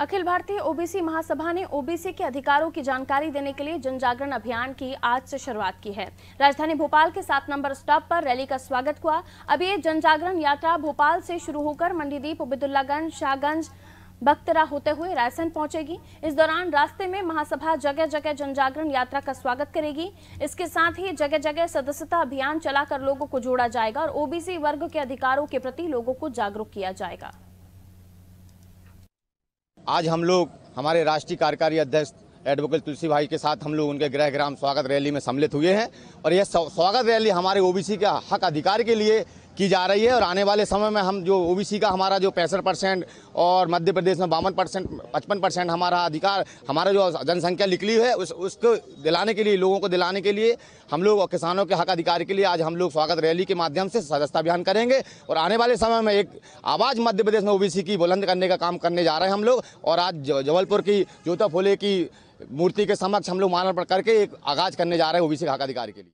अखिल भारतीय ओबीसी महासभा ने ओबीसी के अधिकारों की जानकारी देने के लिए जन जागरण अभियान की आज से शुरुआत की है राजधानी भोपाल के सात नंबर स्टॉप पर रैली का स्वागत हुआ अब ये जन जागरण यात्रा भोपाल से शुरू होकर मंडीदीप उबिदुल्लागंज शाहगंज बख्तरा होते हुए रायसेन पहुंचेगी इस दौरान रास्ते में महासभा जगह जगह जन जागरण यात्रा का स्वागत करेगी इसके साथ ही जगह जगह सदस्यता अभियान चलाकर लोगों को जोड़ा जाएगा और ओबीसी वर्ग के अधिकारों के प्रति लोगों को जागरूक किया जाएगा आज हम लोग हमारे राष्ट्रीय कार्यकारी अध्यक्ष एडवोकेट तुलसी भाई के साथ हम लोग उनके गृह ग्राम स्वागत रैली में सम्मिलित हुए हैं और यह स्वागत रैली हमारे ओबीसी का हक अधिकार के लिए की जा रही है और आने वाले समय में हम जो ओबीसी का हमारा जो पैंसठ परसेंट और मध्य प्रदेश में बावन परसेंट पचपन परसेंट हमारा अधिकार हमारा जो जनसंख्या निकली है उस उसको दिलाने के लिए लोगों को दिलाने के लिए हम लोग किसानों के हक अधिकार के लिए आज हम लोग स्वागत रैली के माध्यम से सदस्यता अभियान करेंगे और आने वाले समय में एक आवाज़ मध्य प्रदेश में ओ की बुलंद करने का काम करने जा रहे हैं हम लोग और आज जबलपुर की ज्योता फोले की मूर्ति के समक्ष हम लोग मानव करके एक आगाज करने जा रहे हैं ओ बी के हक अधिकार के लिए